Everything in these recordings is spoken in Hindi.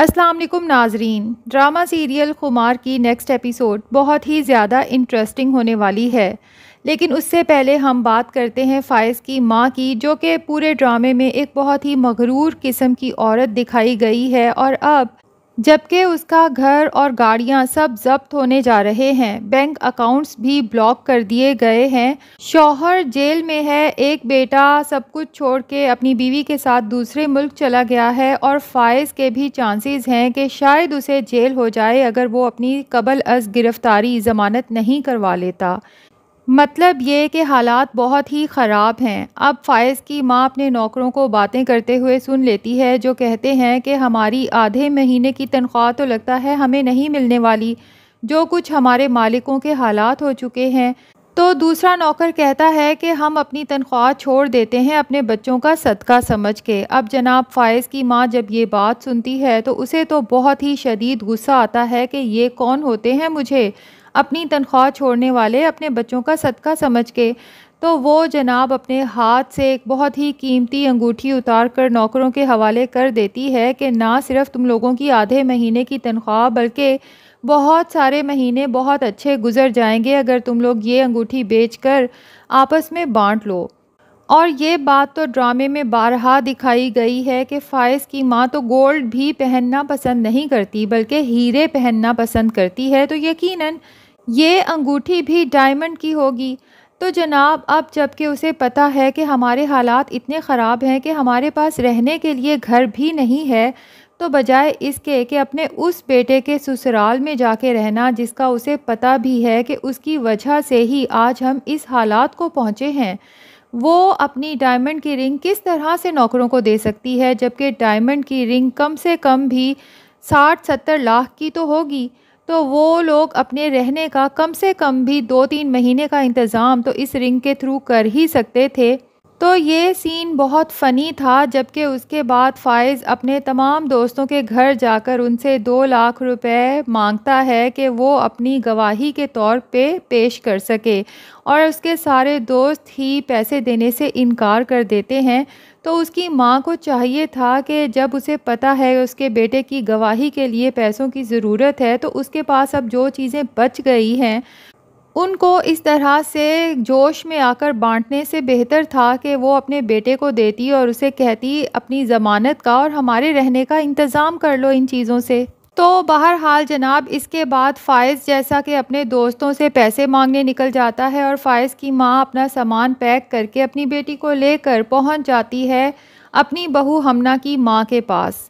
वालेकुम नाजरीन ड्रामा सीरियल खुमार की नेक्स्ट एपिसोड बहुत ही ज़्यादा इंटरेस्टिंग होने वाली है लेकिन उससे पहले हम बात करते हैं फ़ायज़ की माँ की जो कि पूरे ड्रामे में एक बहुत ही मगरूर किस्म की औरत दिखाई गई है और अब जबकि उसका घर और गाड़ियां सब जब्त होने जा रहे हैं बैंक अकाउंट्स भी ब्लॉक कर दिए गए हैं शौहर जेल में है एक बेटा सब कुछ छोड़ के अपनी बीवी के साथ दूसरे मुल्क चला गया है और फायज़ के भी चांसेस हैं कि शायद उसे जेल हो जाए अगर वो अपनी कबल अज गिरफ़्तारी ज़मानत नहीं करवा लेता मतलब ये कि हालात बहुत ही ख़राब हैं अब फ़ायज़ की माँ अपने नौकरों को बातें करते हुए सुन लेती है जो कहते हैं कि हमारी आधे महीने की तनख्वाह तो लगता है हमें नहीं मिलने वाली जो कुछ हमारे मालिकों के हालात हो चुके हैं तो दूसरा नौकर कहता है कि हम अपनी तनख्वाह छोड़ देते हैं अपने बच्चों का सदका समझ के अब जनाब फ़ायज़ की माँ जब ये बात सुनती है तो उसे तो बहुत ही शदीद गुस्सा आता है कि ये कौन होते हैं मुझे अपनी तनख्वाह छोड़ने वाले अपने बच्चों का सदका समझ के तो वो जनाब अपने हाथ से एक बहुत ही कीमती अंगूठी उतार कर नौकरों के हवाले कर देती है कि ना सिर्फ तुम लोगों की आधे महीने की तनख्वाह बल्कि बहुत सारे महीने बहुत अच्छे गुजर जाएंगे अगर तुम लोग ये अंगूठी बेचकर आपस में बांट लो और ये बात तो ड्रामे में बारहा दिखाई गई है कि फ़ायज़ की माँ तो गोल्ड भी पहनना पसंद नहीं करती बल्कि हीरे पहनना पसंद करती है तो यकीनन ये अंगूठी भी डायमंड की होगी तो जनाब अब जबकि उसे पता है कि हमारे हालात इतने ख़राब हैं कि हमारे पास रहने के लिए घर भी नहीं है तो बजाय इसके कि अपने उस बेटे के ससुराल में जाके रहना जिसका उसे पता भी है कि उसकी वजह से ही आज हम इस हालात को पहुँचे हैं वो अपनी डायमंड की रिंग किस तरह से नौकरों को दे सकती है जबकि डायमंड की रिंग कम से कम भी साठ सत्तर लाख की तो होगी तो वो लोग अपने रहने का कम से कम भी दो तीन महीने का इंतज़ाम तो इस रिंग के थ्रू कर ही सकते थे तो ये सीन बहुत फ़नी था जबकि उसके बाद फ़ाइज़ अपने तमाम दोस्तों के घर जाकर उनसे दो लाख रुपए मांगता है कि वो अपनी गवाही के तौर पे पेश कर सके और उसके सारे दोस्त ही पैसे देने से इनकार कर देते हैं तो उसकी माँ को चाहिए था कि जब उसे पता है उसके बेटे की गवाही के लिए पैसों की ज़रूरत है तो उसके पास अब जो चीज़ें बच गई हैं उनको इस तरह से जोश में आकर बांटने से बेहतर था कि वो अपने बेटे को देती और उसे कहती अपनी ज़मानत का और हमारे रहने का इंतज़ाम कर लो इन चीज़ों से तो बहरहाल जनाब इसके बाद फ़ायज़ जैसा कि अपने दोस्तों से पैसे मांगने निकल जाता है और फ़ायज़ की माँ अपना सामान पैक करके अपनी बेटी को लेकर पहुँच जाती है अपनी बहू हमना की माँ के पास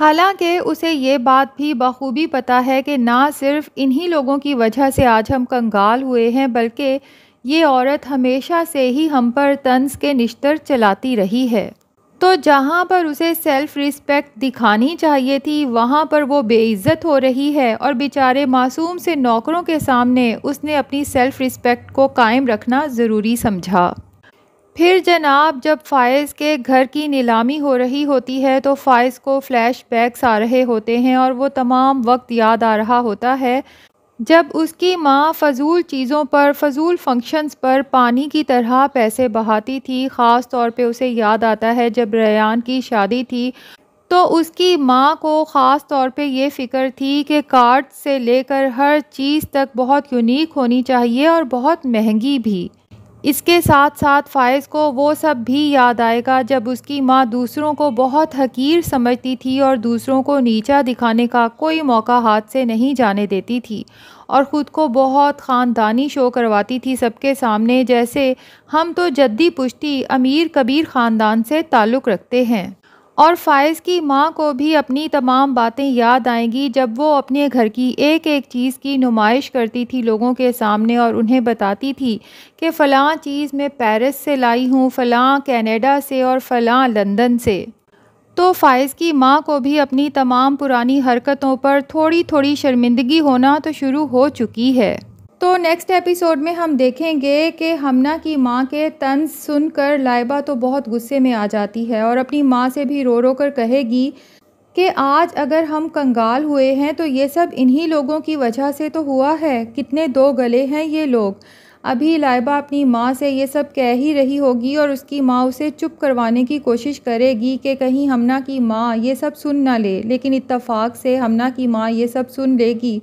हालांकि उसे ये बात भी बखूबी पता है कि ना सिर्फ इन्हीं लोगों की वजह से आज हम कंगाल हुए हैं बल्कि ये औरत हमेशा से ही हम पर तंज के निश्तर चलाती रही है तो जहाँ पर उसे सेल्फ़ रिस्पेक्ट दिखानी चाहिए थी वहाँ पर वो बेइज्जत हो रही है और बेचारे मासूम से नौकरों के सामने उसने अपनी सेल्फ़ रिस्पेक्ट को कायम रखना ज़रूरी समझा फिर जनाब जब फ़ायज़ के घर की नीलामी हो रही होती है तो फ़ायज़ को फ़्लैश बैक्स आ रहे होते हैं और वो तमाम वक्त याद आ रहा होता है जब उसकी माँ फजूल चीज़ों पर फजूल फंक्शंस पर पानी की तरह पैसे बहाती थी ख़ास तौर पे उसे याद आता है जब रैन की शादी थी तो उसकी माँ को ख़ास तौर पे ये फ़िक्र थी कि कार्ड से लेकर हर चीज़ तक बहुत यूनिक होनी चाहिए और बहुत महंगी भी इसके साथ साथ फ़ायज़ को वो सब भी याद आएगा जब उसकी माँ दूसरों को बहुत हकीर समझती थी और दूसरों को नीचा दिखाने का कोई मौका हाथ से नहीं जाने देती थी और ख़ुद को बहुत ख़ानदानी शो करवाती थी सबके सामने जैसे हम तो जद्दी पुश्ती अमीर कबीर ख़ानदान से ताल्लुक़ रखते हैं और फ़ायज़ की माँ को भी अपनी तमाम बातें याद आएंगी जब वो अपने घर की एक एक चीज़ की नुमाइश करती थी लोगों के सामने और उन्हें बताती थी कि फ़लाँ चीज़ मैं पेरिस से लाई हूँ फ़लाँ कैनेडा से और फ़लाँ लंदन से तो फ़ायज़ की माँ को भी अपनी तमाम पुरानी हरकतों पर थोड़ी थोड़ी शर्मिंदगी होना तो शुरू हो चुकी है तो नेक्स्ट एपिसोड में हम देखेंगे कि हमना की माँ के तंज सुनकर लाइबा तो बहुत गुस्से में आ जाती है और अपनी माँ से भी रो रो कर कहेगी कि आज अगर हम कंगाल हुए हैं तो ये सब इन्हीं लोगों की वजह से तो हुआ है कितने दो गले हैं ये लोग अभी लाइबा अपनी माँ से ये सब कह ही रही होगी और उसकी माँ उसे चुप करवाने की कोशिश करेगी कि कहीं हमना की माँ ये सब सुन ना ले लेकिन इतफाक़ से हमना की माँ ये सब सुन लेगी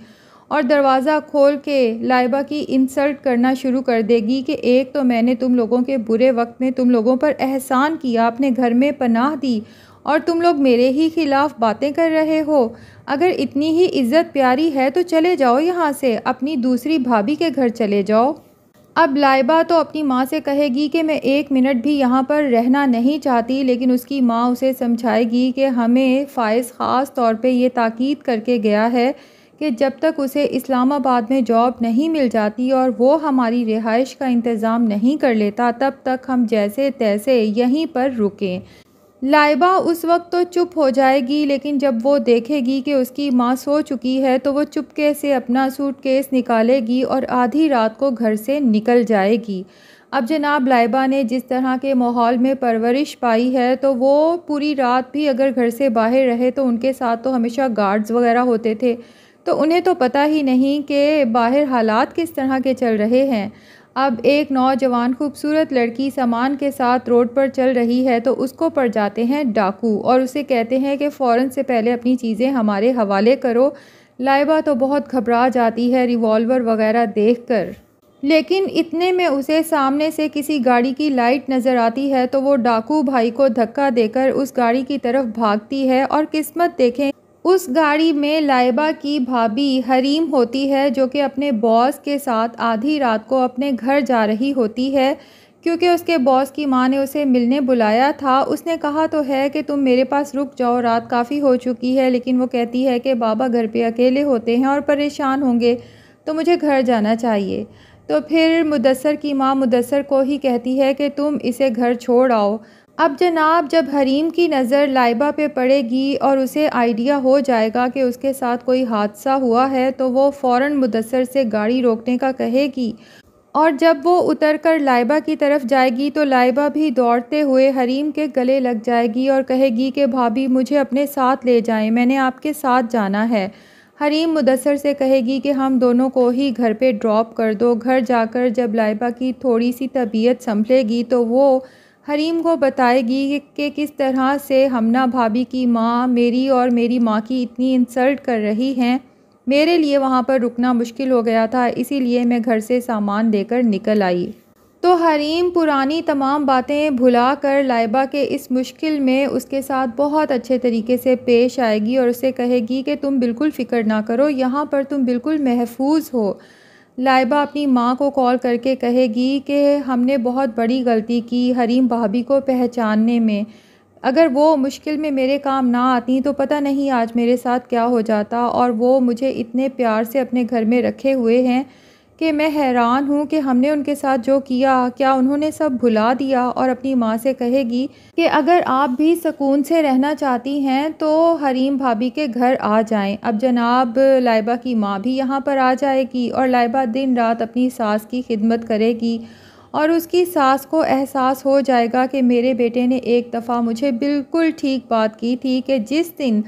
और दरवाज़ा खोल के लाइबा की इंसल्ट करना शुरू कर देगी कि एक तो मैंने तुम लोगों के बुरे वक्त में तुम लोगों पर एहसान किया अपने घर में पनाह दी और तुम लोग मेरे ही खिलाफ़ बातें कर रहे हो अगर इतनी ही इज़्ज़त प्यारी है तो चले जाओ यहाँ से अपनी दूसरी भाभी के घर चले जाओ अब लाइबा तो अपनी माँ से कहेगी कि मैं एक मिनट भी यहाँ पर रहना नहीं चाहती लेकिन उसकी माँ उसे समझाएगी कि हमें फ़ायज़ ख़ास तौर पे ये ताक़द करके गया है कि जब तक उसे इस्लामाबाद में जॉब नहीं मिल जाती और वो हमारी रिहाइश का इंतज़ाम नहीं कर लेता तब तक हम जैसे तैसे यहीं पर रुकें लाइबा उस वक्त तो चुप हो जाएगी लेकिन जब वो देखेगी कि उसकी माँ सो चुकी है तो वो चुपके से अपना सूटकेस निकालेगी और आधी रात को घर से निकल जाएगी अब जनाब लाइबा ने जिस तरह के माहौल में परवरिश पाई है तो वो पूरी रात भी अगर घर से बाहर रहे तो उनके साथ तो हमेशा गार्ड्स वगैरह होते थे तो उन्हें तो पता ही नहीं कि बाहर हालात किस तरह के चल रहे हैं अब एक नौजवान खूबसूरत लड़की सामान के साथ रोड पर चल रही है तो उसको पड़ जाते हैं डाकू और उसे कहते हैं कि फ़ौर से पहले अपनी चीज़ें हमारे हवाले करो लाइबा तो बहुत घबरा जाती है रिवॉल्वर वगैरह देखकर लेकिन इतने में उसे सामने से किसी गाड़ी की लाइट नज़र आती है तो वो डाकू भाई को धक्का देकर उस गाड़ी की तरफ भागती है और किस्मत देखें उस गाड़ी में लाइबा की भाभी हरीम होती है जो कि अपने बॉस के साथ आधी रात को अपने घर जा रही होती है क्योंकि उसके बॉस की माँ ने उसे मिलने बुलाया था उसने कहा तो है कि तुम मेरे पास रुक जाओ रात काफ़ी हो चुकी है लेकिन वो कहती है कि बाबा घर पे अकेले होते हैं और परेशान होंगे तो मुझे घर जाना चाहिए तो फिर मुदसर की माँ मुदसर को ही कहती है कि तुम इसे घर छोड़ आओ अब जनाब जब हरीम की नज़र लाइबा पे पड़ेगी और उसे आइडिया हो जाएगा कि उसके साथ कोई हादसा हुआ है तो वो फ़ौर मुदसर से गाड़ी रोकने का कहेगी और जब वो उतर कर लाइबा की तरफ जाएगी तो लाइबा भी दौड़ते हुए हरीम के गले लग जाएगी और कहेगी कि भाभी मुझे अपने साथ ले जाएं मैंने आपके साथ जाना है हरीम मुदसर से कहेगी कि हम दोनों को ही घर पे ड्रॉप कर दो घर जाकर जब लाइबा की थोड़ी सी तबीयत संभलेगी तो वो हरीम को बताएगी कि किस तरह से हमना भाभी की माँ मेरी और मेरी माँ की इतनी इंसल्ट कर रही हैं मेरे लिए वहाँ पर रुकना मुश्किल हो गया था इसीलिए मैं घर से सामान लेकर निकल आई तो हरीम पुरानी तमाम बातें भुला कर लाइबा के इस मुश्किल में उसके साथ बहुत अच्छे तरीके से पेश आएगी और उसे कहेगी कि तुम बिल्कुल फ़िक्र ना करो यहाँ पर तुम बिल्कुल महफूज हो लाइबा अपनी माँ को कॉल करके कहेगी कि हमने बहुत बड़ी गलती की हरीम भाभी को पहचानने में अगर वो मुश्किल में मेरे काम ना आती तो पता नहीं आज मेरे साथ क्या हो जाता और वो मुझे इतने प्यार से अपने घर में रखे हुए हैं कि मैं हैरान हूँ कि हमने उनके साथ जो किया क्या उन्होंने सब भुला दिया और अपनी माँ से कहेगी कि अगर आप भी सुकून से रहना चाहती हैं तो हरीम भाभी के घर आ जाएं अब जनाब लाइबा की माँ भी यहाँ पर आ जाएगी और लाइबा दिन रात अपनी सास की खिदमत करेगी और उसकी सास को एहसास हो जाएगा कि मेरे बेटे ने एक दफ़ा मुझे बिल्कुल ठीक बात की थी कि जिस दिन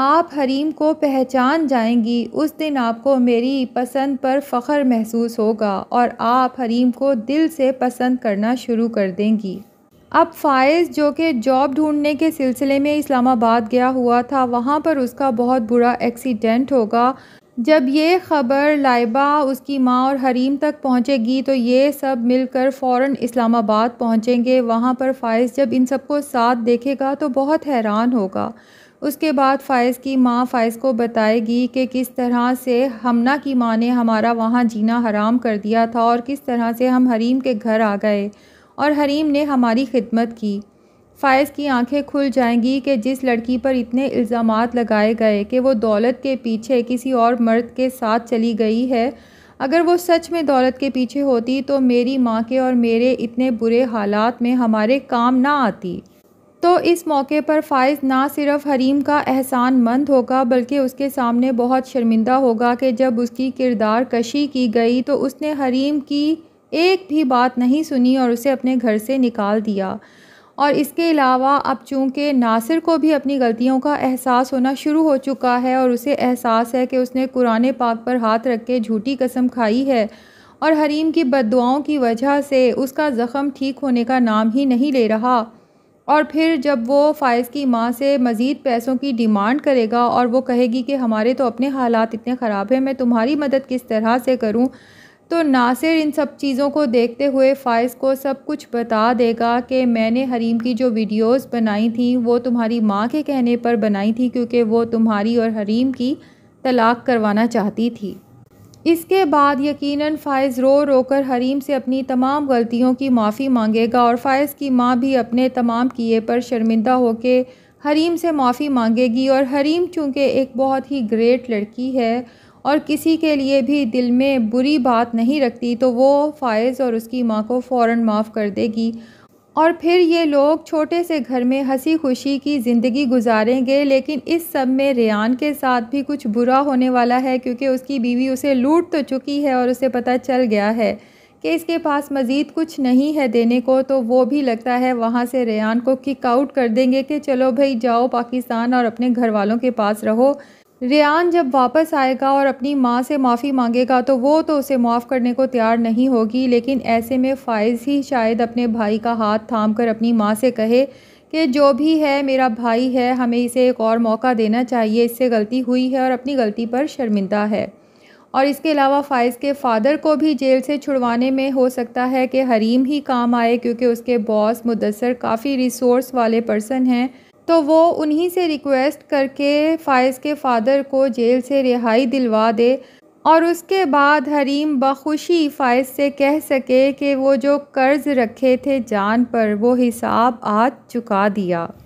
आप हरीम को पहचान जाएंगी उस दिन आपको मेरी पसंद पर फ़ख्र महसूस होगा और आप हरीम को दिल से पसंद करना शुरू कर देंगी अब फ़ायज़ जो कि जॉब ढूंढने के सिलसिले में इस्लामाबाद गया हुआ था वहाँ पर उसका बहुत बुरा एक्सीडेंट होगा जब ये ख़बर लाइबा उसकी माँ और हरीम तक पहुँचेगी तो ये सब मिलकर फ़ौर इस्लामाबाद पहुँचेंगे वहाँ पर फ़ायज़ जब इन सबको साथ देखेगा तो बहुत हैरान होगा उसके बाद फ़ायज़ की माँ फ़ायज़ को बताएगी कि किस तरह से हमना की माँ ने हमारा वहाँ जीना हराम कर दिया था और किस तरह से हम हरीम के घर आ गए और हरीम ने हमारी खिदमत की फ़ायज़ की आंखें खुल जाएंगी कि जिस लड़की पर इतने इल्ज़ाम लगाए गए कि वो दौलत के पीछे किसी और मर्द के साथ चली गई है अगर वो सच में दौलत के पीछे होती तो मेरी माँ के और मेरे इतने बुरे हालात में हमारे काम ना आती तो इस मौके पर फ़ाइज़ ना सिर्फ हरीम का एहसान मंद होगा बल्कि उसके सामने बहुत शर्मिंदा होगा कि जब उसकी किरदार कशी की गई तो उसने हरीम की एक भी बात नहीं सुनी और उसे अपने घर से निकाल दिया और इसके अलावा अब चूँकि नासिर को भी अपनी गलतियों का एहसास होना शुरू हो चुका है और उसे एहसास है कि उसने कुरान पाक पर हाथ रख के झूठी कसम खाई है और हरीम की बदुआओं की वजह से उसका ज़ख़म ठीक होने का नाम ही नहीं ले रहा और फिर जब वो फ़ायज़ की माँ से मज़ीद पैसों की डिमांड करेगा और वो कहेगी कि हमारे तो अपने हालात इतने ख़राब हैं मैं तुम्हारी मदद किस तरह से करूँ तो नासिर इन सब चीज़ों को देखते हुए फ़ायज़ को सब कुछ बता देगा कि मैंने हरीम की जो वीडियोस बनाई थी वो तुम्हारी माँ के कहने पर बनाई थी क्योंकि वो तुम्हारी और हरीम की तलाक़ करवाना चाहती थी इसके बाद यकीनन फ़ायज़ रो रो कर हरीम से अपनी तमाम गलतियों की माफ़ी मांगेगा और फ़ायज़ की माँ भी अपने तमाम किए पर शर्मिंदा होकर हरीम से माफ़ी मांगेगी और हरीम चूँकि एक बहुत ही ग्रेट लड़की है और किसी के लिए भी दिल में बुरी बात नहीं रखती तो वो फ़ायज़ और उसकी माँ को फ़ौर माफ़ कर देगी और फिर ये लोग छोटे से घर में हंसी खुशी की ज़िंदगी गुजारेंगे लेकिन इस सब में रेयान के साथ भी कुछ बुरा होने वाला है क्योंकि उसकी बीवी उसे लूट तो चुकी है और उसे पता चल गया है कि इसके पास मज़ीद कुछ नहीं है देने को तो वो भी लगता है वहाँ से रेन को किक आउट कर देंगे कि चलो भाई जाओ पाकिस्तान और अपने घर वालों के पास रहो रियान जब वापस आएगा और अपनी माँ से माफ़ी मांगेगा तो वो तो उसे माफ़ करने को तैयार नहीं होगी लेकिन ऐसे में फ़ाइज़ ही शायद अपने भाई का हाथ थाम कर अपनी माँ से कहे कि जो भी है मेरा भाई है हमें इसे एक और मौका देना चाहिए इससे गलती हुई है और अपनी गलती पर शर्मिंदा है और इसके अलावा फ़ाइज़ के फ़ादर को भी जेल से छुड़वाने में हो सकता है कि हरीम ही काम आए क्योंकि उसके बॉस मुदसर काफ़ी रिसोर्स वाले पर्सन हैं तो वो उन्हीं से रिक्वेस्ट करके फ़ायज़ के फ़ादर को जेल से रिहाई दिलवा दे और उसके बाद हरीम बखुशी फ़ायज़ से कह सके कि वो जो कर्ज़ रखे थे जान पर वो हिसाब आज चुका दिया